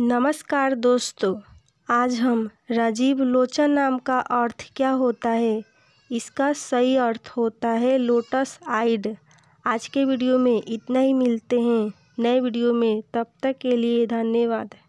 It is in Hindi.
नमस्कार दोस्तों आज हम राजीव लोचन नाम का अर्थ क्या होता है इसका सही अर्थ होता है लोटस आइड आज के वीडियो में इतना ही मिलते हैं नए वीडियो में तब तक के लिए धन्यवाद